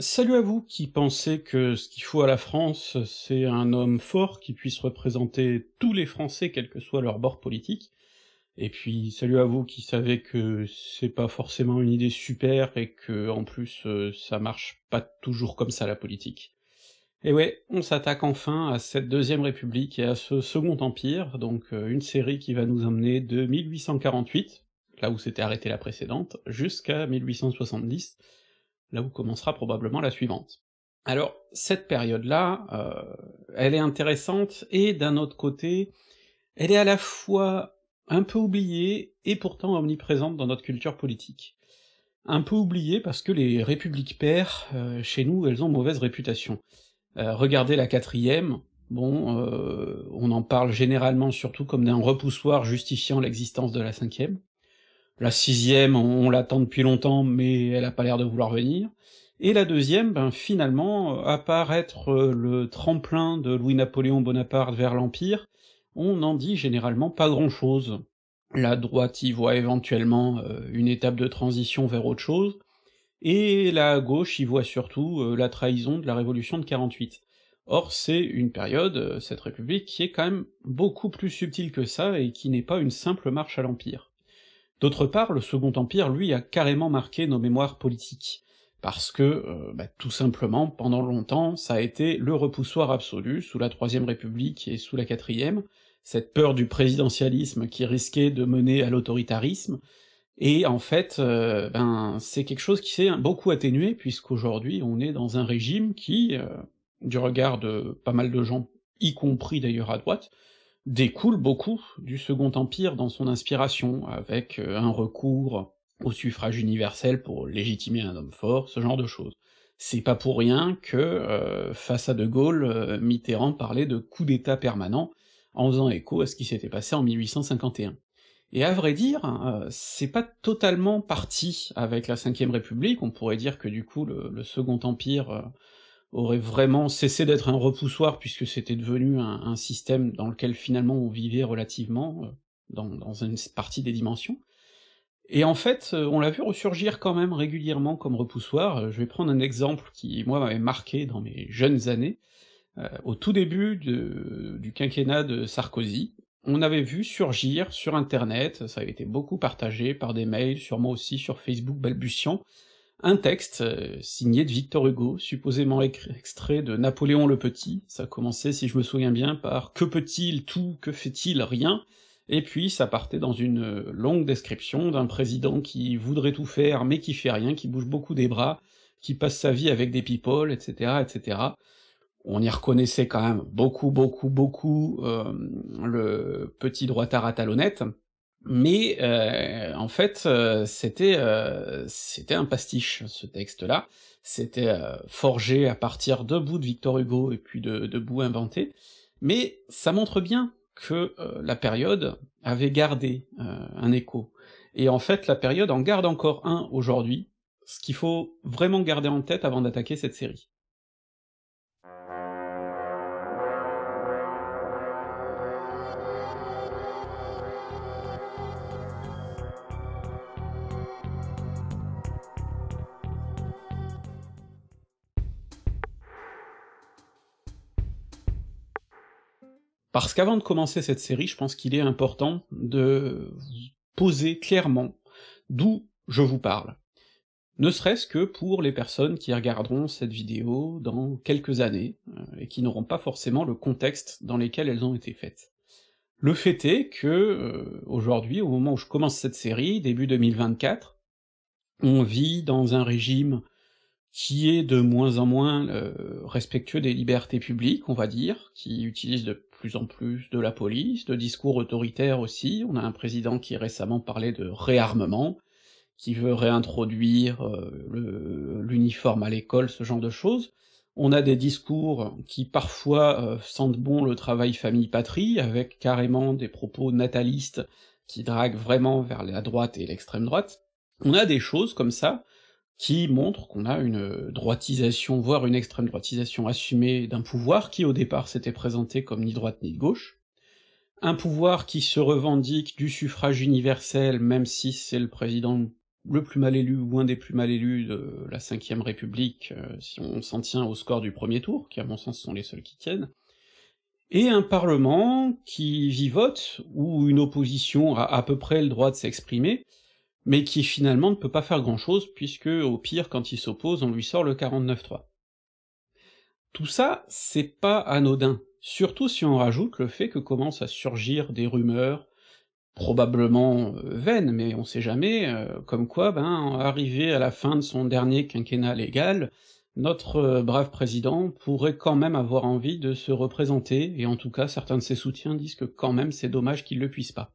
Salut à vous qui pensez que ce qu'il faut à la France, c'est un homme fort qui puisse représenter tous les Français, quel que soit leur bord politique. Et puis salut à vous qui savez que c'est pas forcément une idée super et que en plus euh, ça marche pas toujours comme ça la politique. Et ouais, on s'attaque enfin à cette deuxième république et à ce second empire, donc euh, une série qui va nous emmener de 1848, là où s'était arrêtée la précédente, jusqu'à 1870 là où commencera probablement la suivante. Alors, cette période-là, euh, elle est intéressante, et d'un autre côté, elle est à la fois un peu oubliée, et pourtant omniprésente dans notre culture politique. Un peu oubliée parce que les républiques pères, euh, chez nous, elles ont mauvaise réputation. Euh, regardez la quatrième, bon, on en parle généralement surtout comme d'un repoussoir justifiant l'existence de la cinquième, la sixième, on, l'attend depuis longtemps, mais elle a pas l'air de vouloir venir. Et la deuxième, ben finalement, euh, à part être euh, le tremplin de Louis-Napoléon Bonaparte vers l'Empire, on n'en dit généralement pas grand-chose. La droite y voit éventuellement euh, une étape de transition vers autre chose, et la gauche y voit surtout la trahison de la Révolution de 48. Or c'est une période, cette République, qui est quand même beaucoup plus subtile que ça, et qui n'est pas une simple marche à l'Empire. D'autre part, le Second Empire, lui, a carrément marqué nos mémoires politiques, parce que, euh, bah, tout simplement, pendant longtemps, ça a été le repoussoir absolu, sous la Troisième République et sous la Quatrième, cette peur du présidentialisme qui risquait de mener à l'autoritarisme, et en fait, euh, ben, c'est quelque chose qui s'est beaucoup atténué, puisqu'aujourd'hui on est dans un régime qui, euh, du regard de pas mal de gens, y compris d'ailleurs à droite, découle beaucoup du Second Empire dans son inspiration, avec euh, un recours au suffrage universel pour légitimer un homme fort, ce genre de choses. C'est pas pour rien que, euh, face à De Gaulle, euh, Mitterrand parlait de coup d'État permanent, en faisant écho à ce qui s'était passé en 1851. Et à vrai dire, c'est pas totalement parti avec la Cinquième République, on pourrait dire que du coup le, Second Empire aurait vraiment cessé d'être un repoussoir puisque c'était devenu un, système dans lequel finalement on vivait relativement, euh, dans, une partie des dimensions. Et en fait, euh, on l'a vu ressurgir quand même régulièrement comme repoussoir. Euh, je vais prendre un exemple qui, moi, m'avait marqué dans mes jeunes années. au tout début de, du quinquennat de Sarkozy, on avait vu surgir sur Internet, ça avait été beaucoup partagé par des mails, sûrement aussi sur Facebook balbutiant, un texte euh, signé de Victor Hugo, supposément extrait de Napoléon le Petit, ça commençait, si je me souviens bien, par « Que peut-il tout, que fait-il rien ?» et puis ça partait dans une euh, longue description d'un président qui voudrait tout faire mais qui fait rien, qui bouge beaucoup des bras, qui passe sa vie avec des people, etc., etc. On y reconnaissait quand même beaucoup, beaucoup, beaucoup euh, le petit droit à mais euh, en fait, euh, c'était euh, c'était un pastiche ce texte-là. C'était forgé à partir de bouts de Victor Hugo et puis de, de bouts inventés. Mais ça montre bien que la période avait gardé un écho. Et en fait, la période en garde encore un aujourd'hui. Ce qu'il faut vraiment garder en tête avant d'attaquer cette série. Parce qu'avant de commencer cette série, je pense qu'il est important de vous poser clairement d'où je vous parle. Ne serait-ce que pour les personnes qui regarderont cette vidéo dans quelques années, euh, et qui n'auront pas forcément le contexte dans lequel elles ont été faites. Le fait est que, euh, aujourd'hui, au moment où je commence cette série, début 2024, on vit dans un régime qui est de moins en moins euh, respectueux des libertés publiques, on va dire, qui utilise de plus en plus de la police, de discours autoritaires aussi, on a un président qui récemment parlait de réarmement, qui veut réintroduire euh, l'uniforme à l'école, ce genre de choses, on a des discours qui parfois euh, sentent bon le travail famille-patrie, avec carrément des propos natalistes qui draguent vraiment vers la droite et l'extrême droite, on a des choses comme ça, qui montre qu'on a une droitisation, voire une extrême droitisation assumée d'un pouvoir qui au départ s'était présenté comme ni droite ni gauche, un pouvoir qui se revendique du suffrage universel, même si c'est le président le plus mal élu ou un des plus mal élus de la Ve République, euh, si on s'en tient au score du premier tour, qui à mon sens sont les seuls qui tiennent, et un Parlement qui vivote, où une opposition a à peu près le droit de s'exprimer, mais qui finalement ne peut pas faire grand-chose, puisque au pire, quand il s'oppose, on lui sort le 49-3. Tout ça, c'est pas anodin, surtout si on rajoute le fait que commencent à surgir des rumeurs, probablement euh, vaines, mais on sait jamais, euh, comme quoi, ben, arrivé à la fin de son dernier quinquennat légal, notre euh, brave président pourrait quand même avoir envie de se représenter, et en tout cas certains de ses soutiens disent que quand même c'est dommage qu'il le puisse pas.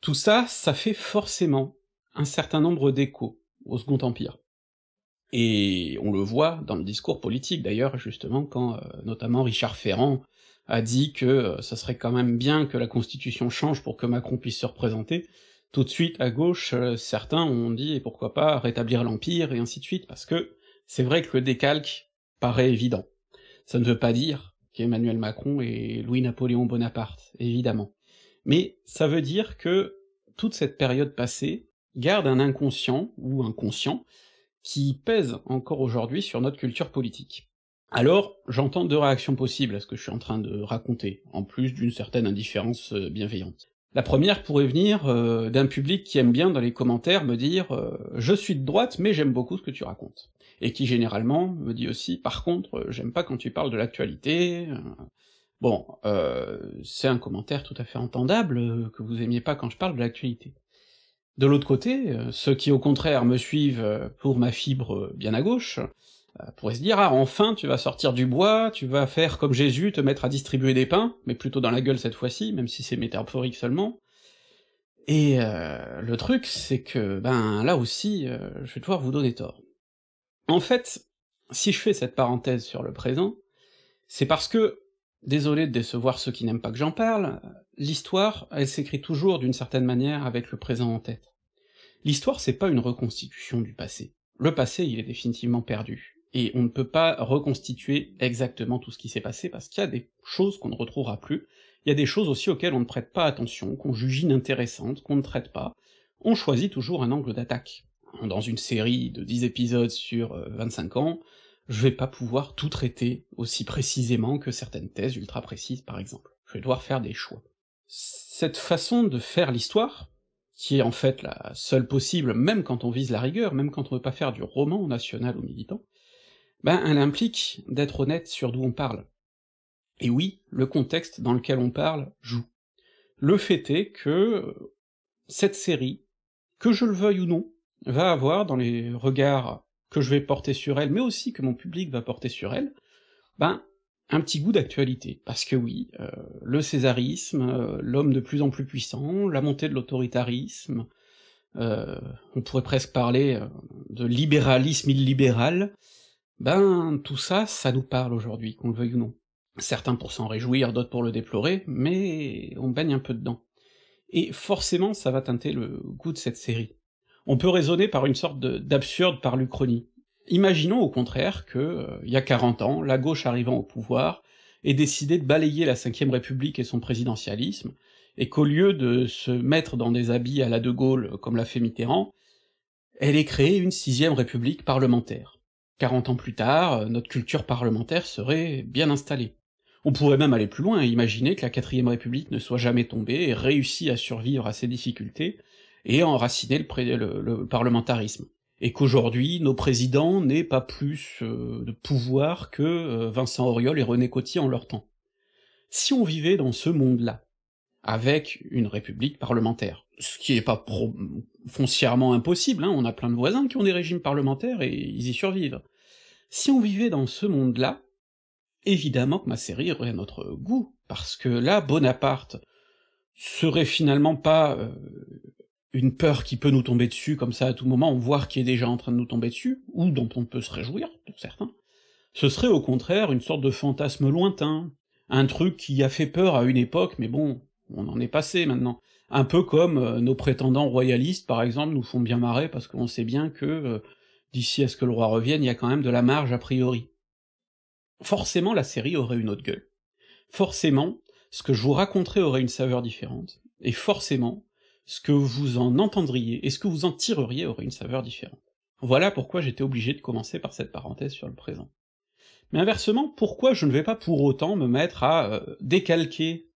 Tout ça, ça fait forcément un certain nombre d'échos au Second Empire. Et on le voit dans le discours politique d'ailleurs, justement, quand euh, notamment Richard Ferrand a dit que euh, ça serait quand même bien que la Constitution change pour que Macron puisse se représenter, tout de suite à gauche, euh, certains ont dit et pourquoi pas rétablir l'Empire et ainsi de suite, parce que c'est vrai que le décalque paraît évident. Ça ne veut pas dire qu'Emmanuel Macron est Louis-Napoléon Bonaparte, évidemment. Mais ça veut dire que toute cette période passée, garde un inconscient ou inconscient qui pèse encore aujourd'hui sur notre culture politique. Alors, j'entends deux réactions possibles à ce que je suis en train de raconter, en plus d'une certaine indifférence euh, bienveillante. La première pourrait venir euh, d'un public qui aime bien dans les commentaires me dire euh, Je suis de droite, mais j'aime beaucoup ce que tu racontes », et qui généralement me dit aussi « Par contre, j'aime pas quand tu parles de l'actualité... Bon, c'est un commentaire tout à fait entendable que vous aimiez pas quand je parle de l'actualité. De l'autre côté, euh, ceux qui au contraire me suivent euh, pour ma fibre euh, bien à gauche, pourraient se dire « Ah, enfin, tu vas sortir du bois, tu vas faire comme Jésus, te mettre à distribuer des pains, mais plutôt dans la gueule cette fois-ci, même si c'est métaphorique seulement. » Et le truc, c'est que, ben là aussi, je vais devoir vous donner tort. En fait, si je fais cette parenthèse sur le présent, c'est parce que Désolé de décevoir ceux qui n'aiment pas que j'en parle, l'histoire, elle s'écrit toujours d'une certaine manière avec le présent en tête. L'histoire, c'est pas une reconstitution du passé. Le passé, il est définitivement perdu, et on ne peut pas reconstituer exactement tout ce qui s'est passé, parce qu'il y a des choses qu'on ne retrouvera plus, il y a des choses aussi auxquelles on ne prête pas attention, qu'on juge inintéressantes, qu'on ne traite pas, on choisit toujours un angle d'attaque. Dans une série de 10 épisodes sur 25 euh, ans, je vais pas pouvoir tout traiter aussi précisément que certaines thèses ultra précises par exemple. Je vais devoir faire des choix. Cette façon de faire l'histoire, qui est en fait la seule possible, même quand on vise la rigueur, même quand on veut pas faire du roman national ou militant, ben elle implique d'être honnête sur d'où on parle. Et oui, le contexte dans lequel on parle joue. Le fait est que cette série, que je le veuille ou non, va avoir dans les regards que je vais porter sur elle, mais aussi que mon public va porter sur elle, ben, un petit goût d'actualité. Parce que oui, euh, le césarisme, euh, l'homme de plus en plus puissant, la montée de l'autoritarisme, euh, on pourrait presque parler de libéralisme illibéral, ben, tout ça, ça nous parle aujourd'hui, qu'on le veuille ou non. Certains pour s'en réjouir, d'autres pour le déplorer, mais on baigne un peu dedans. Et forcément, ça va teinter le goût de cette série on peut raisonner par une sorte d'absurde par l'Uchronie. Imaginons au contraire que, euh, il y a 40 ans, la gauche arrivant au pouvoir ait décidé de balayer la Ve République et son présidentialisme, et qu'au lieu de se mettre dans des habits à la De Gaulle euh, comme l'a fait Mitterrand, elle ait créé une sixième république parlementaire. Quarante ans plus tard, euh, notre culture parlementaire serait bien installée. On pourrait même aller plus loin et imaginer que la quatrième république ne soit jamais tombée et réussit à survivre à ses difficultés, et enraciner le, parlementarisme. Et qu'aujourd'hui, nos présidents n'aient pas plus euh, de pouvoir que euh, Vincent Auriol et René Coty en leur temps. Si on vivait dans ce monde-là, avec une république parlementaire, ce qui n'est pas foncièrement impossible, hein, on a plein de voisins qui ont des régimes parlementaires et ils y survivent. Si on vivait dans ce monde-là, évidemment que ma série aurait notre goût, parce que là, Bonaparte serait finalement pas euh, une peur qui peut nous tomber dessus comme ça à tout moment, voir qui est déjà en train de nous tomber dessus, ou dont on peut se réjouir, pour certains, ce serait au contraire une sorte de fantasme lointain, un truc qui a fait peur à une époque, mais bon, on en est passé maintenant. Un peu comme euh, nos prétendants royalistes, par exemple, nous font bien marrer parce qu'on sait bien que, euh, d'ici à ce que le roi revienne, il y a quand même de la marge a priori. Forcément, la série aurait une autre gueule. Forcément, ce que je vous raconterai aurait une saveur différente, et forcément, ce que vous en entendriez et ce que vous en tireriez aurait une saveur différente. Voilà pourquoi j'étais obligé de commencer par cette parenthèse sur le présent. Mais inversement, pourquoi je ne vais pas pour autant me mettre à euh, décalquer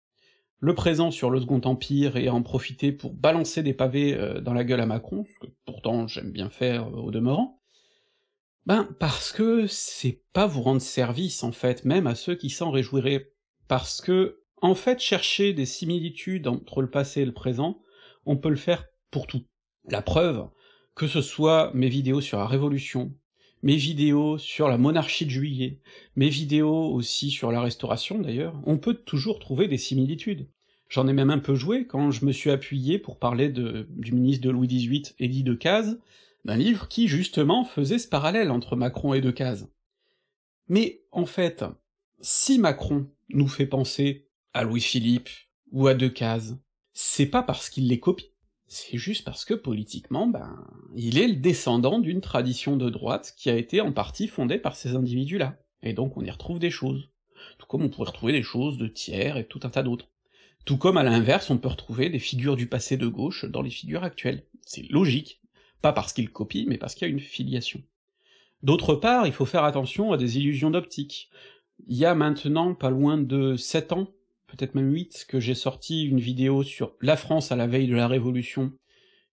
le présent sur le Second Empire et en profiter pour balancer des pavés euh, dans la gueule à Macron, ce que pourtant j'aime bien faire euh, au demeurant Ben parce que c'est pas vous rendre service en fait, même à ceux qui s'en réjouiraient, parce que en fait chercher des similitudes entre le passé et le présent, on peut le faire pour tout. La preuve, que ce soit mes vidéos sur la Révolution, mes vidéos sur la monarchie de juillet, mes vidéos aussi sur la restauration d'ailleurs, on peut toujours trouver des similitudes. J'en ai même un peu joué quand je me suis appuyé pour parler du ministre de Louis XVIII, De Decazes, d'un livre qui justement faisait ce parallèle entre Macron et Decazes. Mais en fait, si Macron nous fait penser à Louis-Philippe ou à Decazes, c'est pas parce qu'il les copie, c'est juste parce que politiquement, ben, il est le descendant d'une tradition de droite qui a été en partie fondée par ces individus-là, et donc on y retrouve des choses, tout comme on pourrait retrouver des choses de tiers et tout un tas d'autres. Tout comme à l'inverse, on peut retrouver des figures du passé de gauche dans les figures actuelles. C'est logique, pas parce qu'il copie, mais parce qu'il y a une filiation. D'autre part, il faut faire attention à des illusions d'optique. Il y a maintenant pas loin de 7 ans, peut-être même 8, que j'ai sorti une vidéo sur la France à la veille de la Révolution,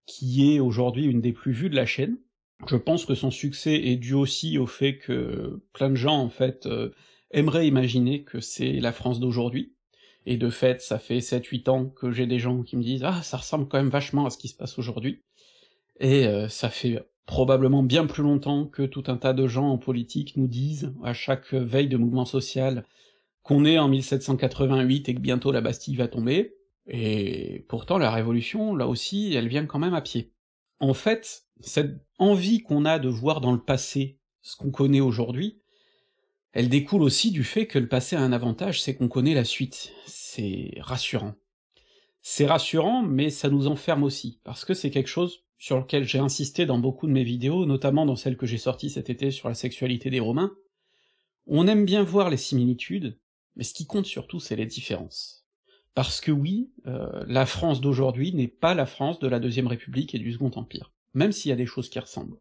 qui est aujourd'hui une des plus vues de la chaîne. Je pense que son succès est dû aussi au fait que plein de gens, en fait, euh, aimeraient imaginer que c'est la France d'aujourd'hui, et de fait, ça fait 7-8 ans que j'ai des gens qui me disent « Ah, ça ressemble quand même vachement à ce qui se passe aujourd'hui », et euh, ça fait probablement bien plus longtemps que tout un tas de gens en politique nous disent, à chaque veille de mouvement social, qu'on est en 1788 et que bientôt la Bastille va tomber, et pourtant la Révolution, là aussi, elle vient quand même à pied. En fait, cette envie qu'on a de voir dans le passé ce qu'on connaît aujourd'hui, elle découle aussi du fait que le passé a un avantage, c'est qu'on connaît la suite, c'est rassurant. C'est rassurant, mais ça nous enferme aussi, parce que c'est quelque chose sur lequel j'ai insisté dans beaucoup de mes vidéos, notamment dans celle que j'ai sortie cet été sur la sexualité des Romains, on aime bien voir les similitudes, mais ce qui compte surtout, c'est les différences. Parce que oui, euh, la France d'aujourd'hui n'est pas la France de la Deuxième République et du Second Empire, même s'il y a des choses qui ressemblent.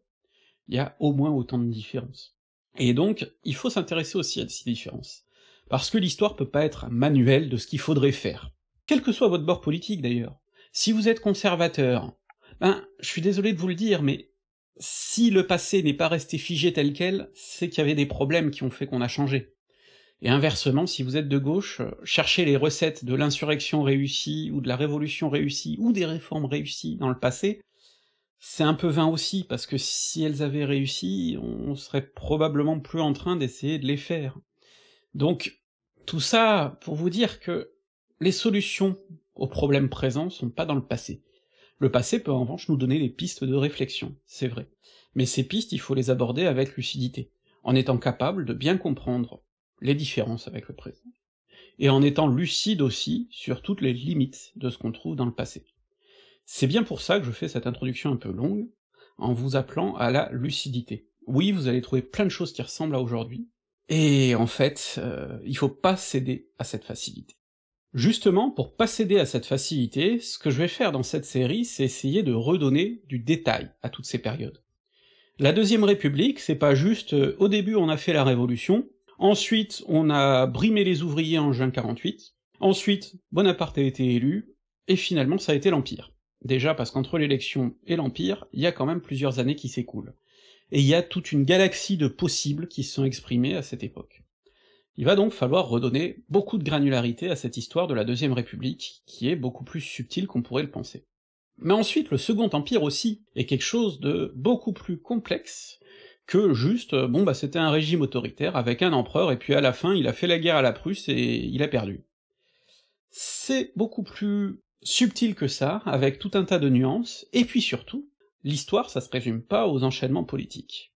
Il y a au moins autant de différences. Et donc, il faut s'intéresser aussi à ces différences, parce que l'histoire peut pas être un manuel de ce qu'il faudrait faire. Quel que soit votre bord politique d'ailleurs. Si vous êtes conservateur, ben, je suis désolé de vous le dire, mais si le passé n'est pas resté figé tel quel, c'est qu'il y avait des problèmes qui ont fait qu'on a changé. Et inversement, si vous êtes de gauche, euh, cherchez les recettes de l'insurrection réussie, ou de la révolution réussie, ou des réformes réussies dans le passé, c'est un peu vain aussi, parce que si elles avaient réussi, on serait probablement plus en train d'essayer de les faire. Donc, tout ça pour vous dire que les solutions aux problèmes présents sont pas dans le passé. Le passé peut en revanche nous donner des pistes de réflexion, c'est vrai. Mais ces pistes, il faut les aborder avec lucidité, en étant capable de bien comprendre les différences avec le présent, et en étant lucide aussi sur toutes les limites de ce qu'on trouve dans le passé. C'est bien pour ça que je fais cette introduction un peu longue, en vous appelant à la lucidité. Oui, vous allez trouver plein de choses qui ressemblent à aujourd'hui, et en fait, euh, il faut pas céder à cette facilité. Justement, pour pas céder à cette facilité, ce que je vais faire dans cette série, c'est essayer de redonner du détail à toutes ces périodes. La Deuxième République, c'est pas juste euh, au début on a fait la Révolution, Ensuite, on a brimé les ouvriers en juin 48. Ensuite, Bonaparte a été élu, et finalement ça a été l'Empire. Déjà parce qu'entre l'élection et l'Empire, il y a quand même plusieurs années qui s'écoulent. Et il y a toute une galaxie de possibles qui se sont exprimés à cette époque. Il va donc falloir redonner beaucoup de granularité à cette histoire de la Deuxième République, qui est beaucoup plus subtile qu'on pourrait le penser. Mais ensuite, le Second Empire aussi est quelque chose de beaucoup plus complexe, que juste, euh, bon bah c'était un régime autoritaire avec un empereur, et puis à la fin il a fait la guerre à la Prusse et il a perdu. C'est beaucoup plus subtil que ça, avec tout un tas de nuances, et puis surtout, l'histoire ça se résume pas aux enchaînements politiques.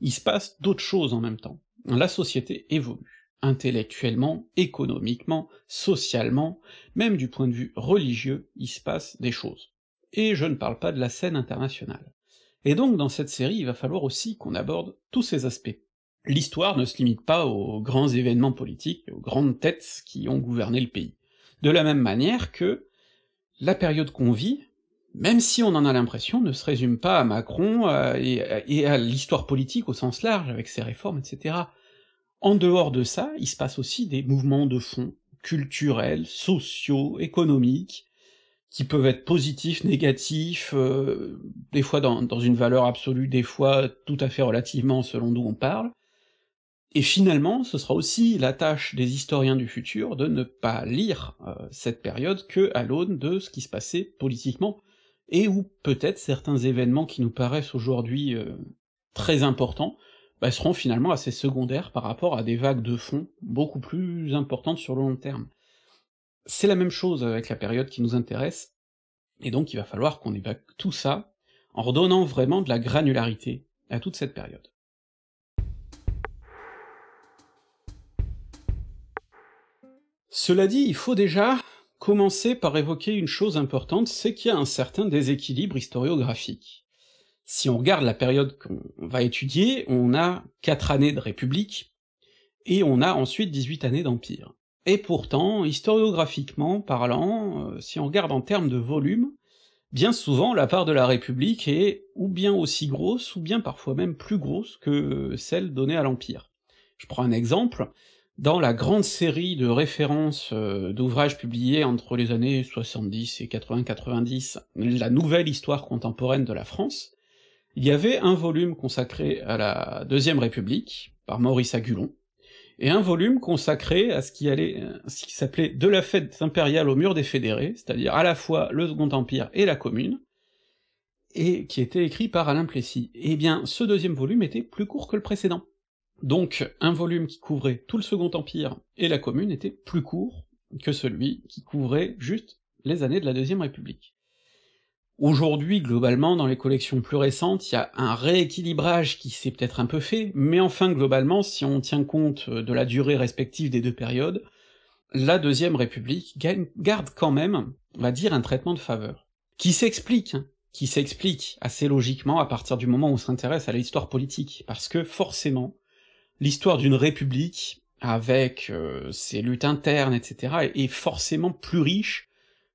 Il se passe d'autres choses en même temps. La société évolue, intellectuellement, économiquement, socialement, même du point de vue religieux, il se passe des choses. Et je ne parle pas de la scène internationale. Et donc dans cette série, il va falloir aussi qu'on aborde tous ces aspects. L'histoire ne se limite pas aux grands événements politiques, aux grandes têtes qui ont gouverné le pays. De la même manière que la période qu'on vit, même si on en a l'impression, ne se résume pas à Macron et, et, à l'histoire politique au sens large, avec ses réformes, etc. En dehors de ça, il se passe aussi des mouvements de fond, culturels, sociaux, économiques, qui peuvent être positifs, négatifs, euh, des fois dans, une valeur absolue, des fois tout à fait relativement selon d'où on parle. Et finalement, ce sera aussi la tâche des historiens du futur de ne pas lire euh, cette période que à l'aune de ce qui se passait politiquement, et où peut-être certains événements qui nous paraissent aujourd'hui euh, très importants bah, seront finalement assez secondaires par rapport à des vagues de fond beaucoup plus importantes sur le long terme. C'est la même chose avec la période qui nous intéresse, et donc il va falloir qu'on évacue tout ça en redonnant vraiment de la granularité à toute cette période. Cela dit, il faut déjà commencer par évoquer une chose importante, c'est qu'il y a un certain déséquilibre historiographique. Si on regarde la période qu'on va étudier, on a 4 années de République, et on a ensuite 18 années d'Empire. Et pourtant, historiographiquement parlant, euh, si on regarde en termes de volume, bien souvent la part de la République est ou bien aussi grosse, ou bien parfois même plus grosse que celle donnée à l'Empire. Je prends un exemple, dans la grande série de références euh, d'ouvrages publiés entre les années 70 et 80-90, la nouvelle histoire contemporaine de la France, il y avait un volume consacré à la Deuxième République, par Maurice Agulon, et un volume consacré à ce qui allait, ce qui s'appelait De la fête impériale au mur des fédérés, c'est-à-dire à la fois le Second Empire et la Commune, et qui était écrit par Alain Plessis. Eh bien, ce deuxième volume était plus court que le précédent. Donc, un volume qui couvrait tout le Second Empire et la Commune était plus court que celui qui couvrait juste les années de la Deuxième République. Aujourd'hui, globalement, dans les collections plus récentes, il y a un rééquilibrage qui s'est peut-être un peu fait, mais enfin, globalement, si on tient compte de la durée respective des deux périodes, la Deuxième République garde quand même, on va dire, un traitement de faveur. Qui s'explique, hein, qui s'explique assez logiquement à partir du moment où on s'intéresse à l'histoire politique, parce que forcément, l'histoire d'une république, avec euh, ses luttes internes, etc., est forcément plus riche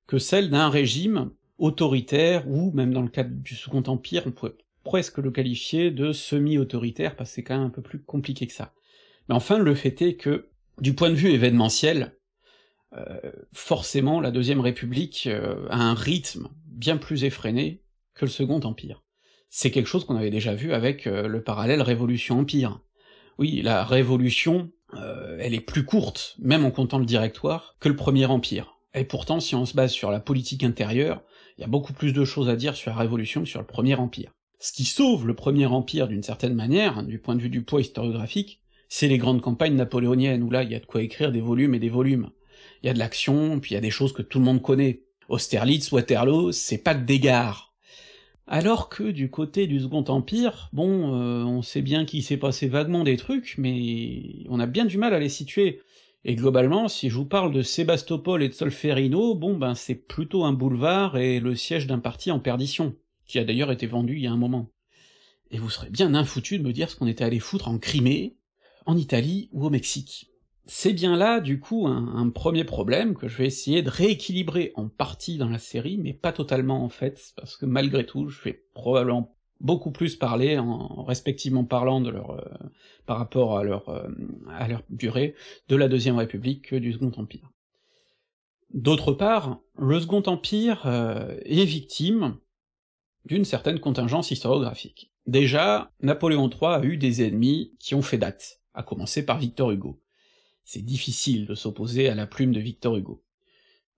que celle d'un régime autoritaire, ou même dans le cadre du Second Empire, on pourrait presque le qualifier de semi-autoritaire, parce que c'est quand même un peu plus compliqué que ça. Mais enfin, le fait est que, du point de vue événementiel, euh, forcément la Deuxième République euh, a un rythme bien plus effréné que le Second Empire. C'est quelque chose qu'on avait déjà vu avec euh, le parallèle Révolution-Empire. Oui, la Révolution, elle est plus courte, même en comptant le Directoire, que le Premier Empire. Et pourtant, si on se base sur la politique intérieure, il y a beaucoup plus de choses à dire sur la Révolution que sur le Premier Empire. Ce qui sauve le Premier Empire d'une certaine manière, hein, du point de vue du poids historiographique, c'est les grandes campagnes napoléoniennes, où là il y a de quoi écrire des volumes et des volumes. Il y a de l'action, puis il y a des choses que tout le monde connaît. Austerlitz, Waterloo, c'est pas de dégâts. Alors que du côté du Second Empire, bon, euh, on sait bien qu'il s'est passé vaguement des trucs, mais on a bien du mal à les situer. Et globalement, si je vous parle de Sébastopol et de Solferino, bon ben c'est plutôt un boulevard et le siège d'un parti en perdition, qui a d'ailleurs été vendu il y a un moment. Et vous serez bien infoutu de me dire ce qu'on était allé foutre en Crimée, en Italie ou au Mexique. C'est bien là, du coup, un, un, premier problème que je vais essayer de rééquilibrer en partie dans la série, mais pas totalement en fait, parce que malgré tout, je vais probablement beaucoup plus parler, en respectivement parlant de leur, euh, par rapport à leur, euh, à leur durée, de la Deuxième République que du Second Empire. D'autre part, le Second Empire euh, est victime d'une certaine contingence historiographique. Déjà, Napoléon III a eu des ennemis qui ont fait date, à commencer par Victor Hugo. C'est difficile de s'opposer à la plume de Victor Hugo.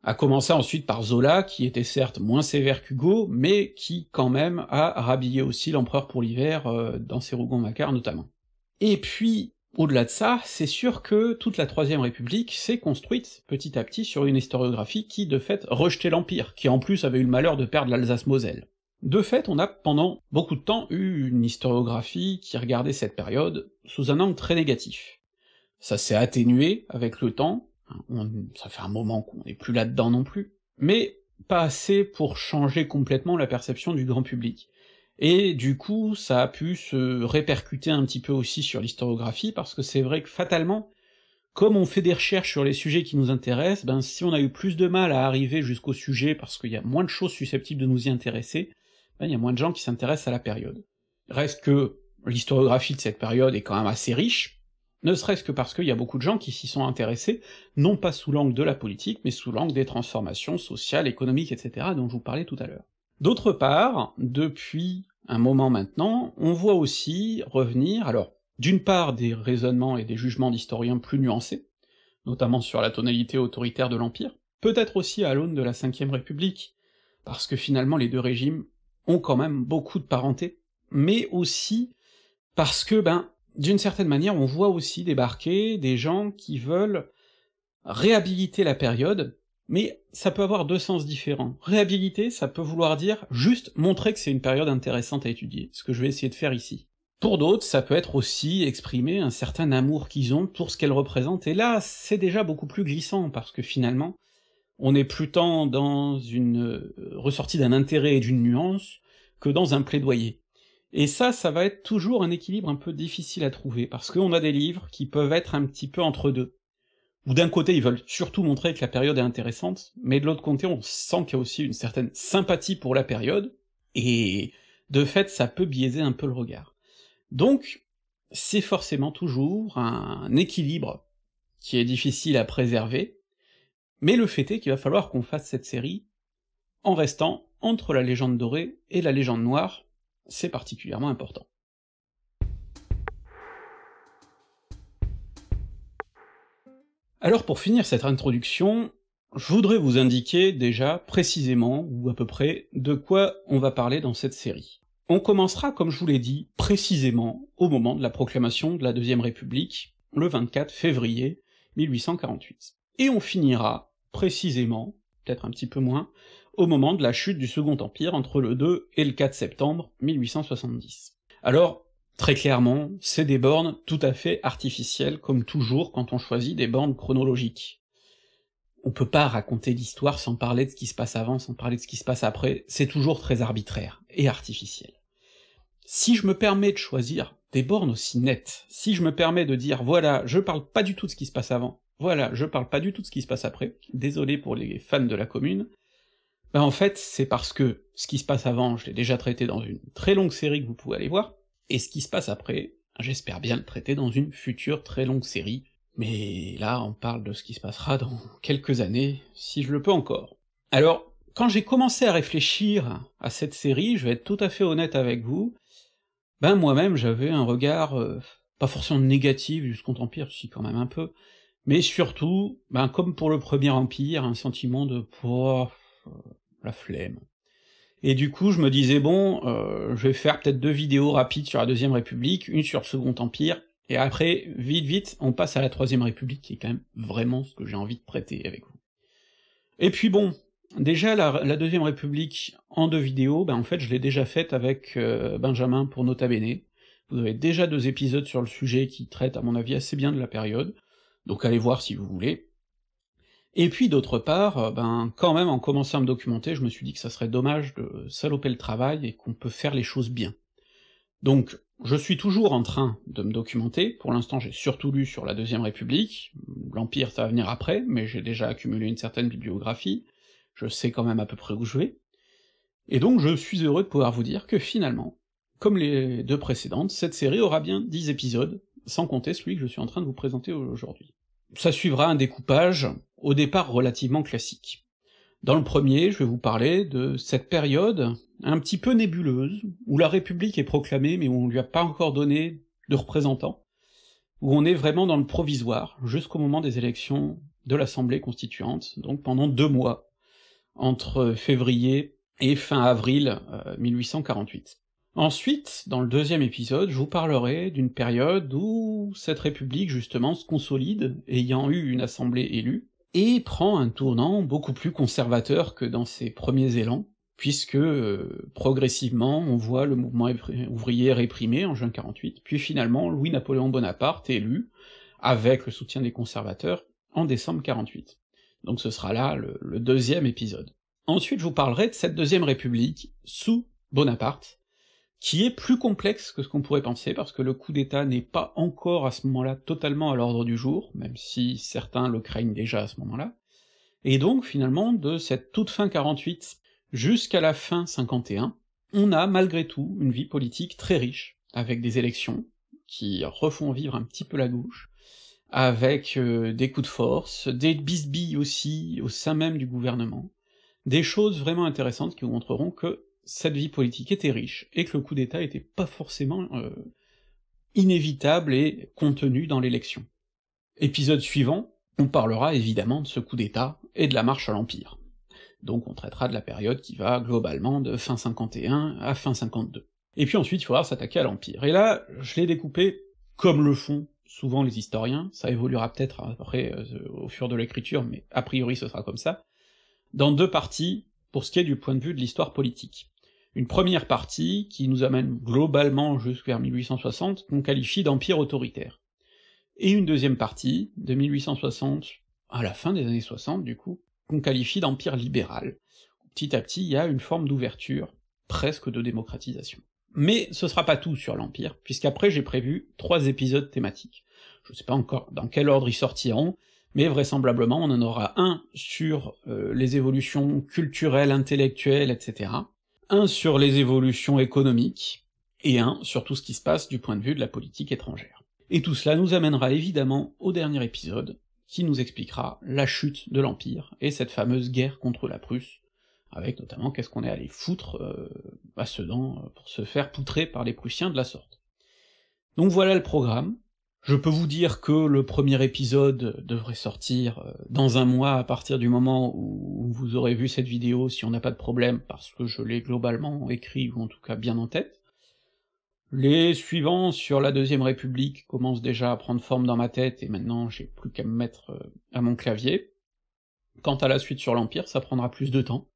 A commencé ensuite par Zola, qui était certes moins sévère qu'Hugo, mais qui quand même a rhabillé aussi l'empereur pour l'hiver euh, dans ses Rougon-Macquart notamment. Et puis, au-delà de ça, c'est sûr que toute la Troisième République s'est construite petit à petit sur une historiographie qui de fait rejetait l'Empire, qui en plus avait eu le malheur de perdre l'Alsace-Moselle. De fait, on a pendant beaucoup de temps eu une historiographie qui regardait cette période sous un angle très négatif. Ça s'est atténué avec le temps, ça fait un moment qu'on n'est plus là-dedans non plus, mais pas assez pour changer complètement la perception du grand public. Et du coup, ça a pu se répercuter un petit peu aussi sur l'historiographie, parce que c'est vrai que fatalement, comme on fait des recherches sur les sujets qui nous intéressent, ben si on a eu plus de mal à arriver jusqu'au sujet parce qu'il y a moins de choses susceptibles de nous y intéresser, ben il y a moins de gens qui s'intéressent à la période. Reste que l'historiographie de cette période est quand même assez riche, ne serait-ce que parce qu'il y a beaucoup de gens qui s'y sont intéressés, non pas sous l'angle de la politique, mais sous l'angle des transformations sociales, économiques, etc., dont je vous parlais tout à l'heure. D'autre part, depuis un moment maintenant, on voit aussi revenir, alors, d'une part des raisonnements et des jugements d'historiens plus nuancés, notamment sur la tonalité autoritaire de l'Empire, peut-être aussi à l'aune de la Ve République, parce que finalement les deux régimes ont quand même beaucoup de parenté, mais aussi parce que, ben, d'une certaine manière, on voit aussi débarquer des gens qui veulent réhabiliter la période, mais ça peut avoir deux sens différents. Réhabiliter, ça peut vouloir dire juste montrer que c'est une période intéressante à étudier, ce que je vais essayer de faire ici. Pour d'autres, ça peut être aussi exprimer un certain amour qu'ils ont pour ce qu'elle représente, et là, c'est déjà beaucoup plus glissant, parce que finalement, on est plus tant dans une euh, ressortie d'un intérêt et d'une nuance que dans un plaidoyer. Et ça, ça va être toujours un équilibre un peu difficile à trouver, parce qu'on a des livres qui peuvent être un petit peu entre deux, où d'un côté ils veulent surtout montrer que la période est intéressante, mais de l'autre côté on sent qu'il y a aussi une certaine sympathie pour la période, et de fait ça peut biaiser un peu le regard. Donc c'est forcément toujours un équilibre qui est difficile à préserver, mais le fait est qu'il va falloir qu'on fasse cette série en restant entre la légende dorée et la légende noire, c'est particulièrement important. Alors pour finir cette introduction, je voudrais vous indiquer déjà précisément, ou à peu près, de quoi on va parler dans cette série. On commencera, comme je vous l'ai dit, précisément au moment de la proclamation de la Deuxième République, le 24 février 1848. Et on finira, précisément, peut-être un petit peu moins, au moment de la chute du Second Empire entre le 2 et le 4 septembre 1870. Alors, très clairement, c'est des bornes tout à fait artificielles, comme toujours quand on choisit des bornes chronologiques. On peut pas raconter l'histoire sans parler de ce qui se passe avant, sans parler de ce qui se passe après, c'est toujours très arbitraire et artificiel. Si je me permets de choisir des bornes aussi nettes, si je me permets de dire voilà, je parle pas du tout de ce qui se passe avant, voilà, je parle pas du tout de ce qui se passe après, désolé pour les fans de la commune, ben en fait, c'est parce que ce qui se passe avant, je l'ai déjà traité dans une très longue série que vous pouvez aller voir, et ce qui se passe après, j'espère bien le traiter dans une future très longue série, mais là, on parle de ce qui se passera dans quelques années, si je le peux encore. Alors, quand j'ai commencé à réfléchir à cette série, je vais être tout à fait honnête avec vous, ben moi-même j'avais un regard euh, pas forcément négatif du Second Empire, si quand même un peu, mais surtout, ben comme pour le Premier Empire, un sentiment de pouvoir... Euh, la flemme. Et du coup, je me disais, bon, euh, je vais faire peut-être deux vidéos rapides sur la Deuxième République, une sur le Second Empire, et après, vite vite, on passe à la Troisième République, qui est quand même vraiment ce que j'ai envie de prêter avec vous. Et puis bon, déjà la, Deuxième République en deux vidéos, ben en fait je l'ai déjà faite avec euh, Benjamin pour Nota Bene, vous avez déjà deux épisodes sur le sujet qui traitent à mon avis assez bien de la période, donc allez voir si vous voulez. Et puis d'autre part, euh, ben quand même en commençant à me documenter, je me suis dit que ça serait dommage de saloper le travail et qu'on peut faire les choses bien. Donc je suis toujours en train de me documenter, pour l'instant j'ai surtout lu sur la Deuxième République, l'Empire ça va venir après, mais j'ai déjà accumulé une certaine bibliographie, je sais quand même à peu près où je vais, et donc je suis heureux de pouvoir vous dire que finalement, comme les deux précédentes, cette série aura bien dix épisodes, sans compter celui que je suis en train de vous présenter aujourd'hui. Ça suivra un découpage au départ relativement classique. Dans le premier, je vais vous parler de cette période un petit peu nébuleuse, où la République est proclamée mais où on lui a pas encore donné de représentants, où on est vraiment dans le provisoire, jusqu'au moment des élections de l'Assemblée constituante, donc pendant deux mois, entre février et fin avril 1848. Euh, Ensuite, dans le deuxième épisode, je vous parlerai d'une période où cette République justement se consolide, ayant eu une Assemblée élue, et prend un tournant beaucoup plus conservateur que dans ses premiers élans, puisque euh, progressivement on voit le mouvement ouvrier réprimé en juin 48, puis finalement Louis-Napoléon Bonaparte élu, avec le soutien des conservateurs, en décembre 48. Donc ce sera là le deuxième épisode. Ensuite je vous parlerai de cette deuxième république sous Bonaparte, qui est plus complexe que ce qu'on pourrait penser, parce que le coup d'État n'est pas encore à ce moment-là totalement à l'ordre du jour, même si certains le craignent déjà à ce moment-là, et donc finalement de cette toute fin 48 jusqu'à la fin 51, on a malgré tout une vie politique très riche, avec des élections qui refont vivre un petit peu la gauche, avec euh, des coups de force, des bisbilles aussi au sein même du gouvernement, des choses vraiment intéressantes qui vous montreront que cette vie politique était riche, et que le coup d'État était pas forcément euh, inévitable et contenu dans l'élection. Épisode suivant, on parlera évidemment de ce coup d'État et de la marche à l'Empire. Donc on traitera de la période qui va globalement de fin 51 à fin 52. Et puis ensuite il faudra s'attaquer à l'Empire. Et là, je l'ai découpé comme le font souvent les historiens, ça évoluera peut-être après euh, au fur de l'écriture, mais a priori ce sera comme ça, dans deux parties pour ce qui est du point de vue de l'histoire politique une première partie qui nous amène globalement jusqu'à 1860, qu'on qualifie d'empire autoritaire, et une deuxième partie, de 1860 à la fin des années 60 du coup, qu'on qualifie d'empire libéral. Petit à petit, il y a une forme d'ouverture, presque de démocratisation. Mais ce sera pas tout sur l'Empire, puisqu'après j'ai prévu trois épisodes thématiques. Je sais pas encore dans quel ordre ils sortiront, mais vraisemblablement on en aura un sur euh, les évolutions culturelles, intellectuelles, etc., un sur les évolutions économiques, et un sur tout ce qui se passe du point de vue de la politique étrangère. Et tout cela nous amènera évidemment au dernier épisode, qui nous expliquera la chute de l'Empire et cette fameuse guerre contre la Prusse, avec notamment qu'est-ce qu'on est allé foutre euh, à Sedan pour se faire poutrer par les Prussiens de la sorte. Donc voilà le programme, je peux vous dire que le premier épisode devrait sortir euh, dans un mois à partir du moment où vous aurez vu cette vidéo si on n'a pas de problème, parce que je l'ai globalement écrit ou en tout cas bien en tête. Les suivants sur la Deuxième République commencent déjà à prendre forme dans ma tête, et maintenant j'ai plus qu'à me mettre euh, à mon clavier. Quant à la suite sur l'Empire, ça prendra plus de temps,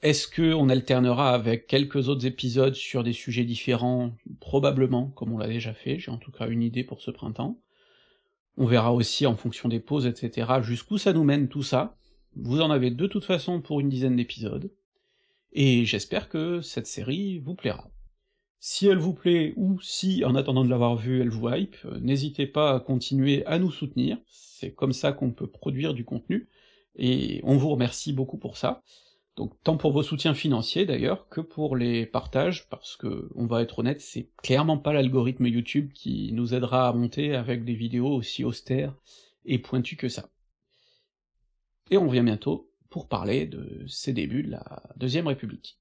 est-ce qu'on alternera avec quelques autres épisodes sur des sujets différents Probablement, comme on l'a déjà fait, j'ai en tout cas une idée pour ce printemps. On verra aussi en fonction des pauses, etc., jusqu'où ça nous mène tout ça. Vous en avez de toute façon pour une dizaine d'épisodes, et j'espère que cette série vous plaira. Si elle vous plaît, ou si, en attendant de l'avoir vue, elle vous hype, euh, n'hésitez pas à continuer à nous soutenir, c'est comme ça qu'on peut produire du contenu, et on vous remercie beaucoup pour ça donc tant pour vos soutiens financiers d'ailleurs que pour les partages, parce que on va être honnête, c'est clairement pas l'algorithme YouTube qui nous aidera à monter avec des vidéos aussi austères et pointues que ça. Et on revient bientôt pour parler de ces débuts de la Deuxième République.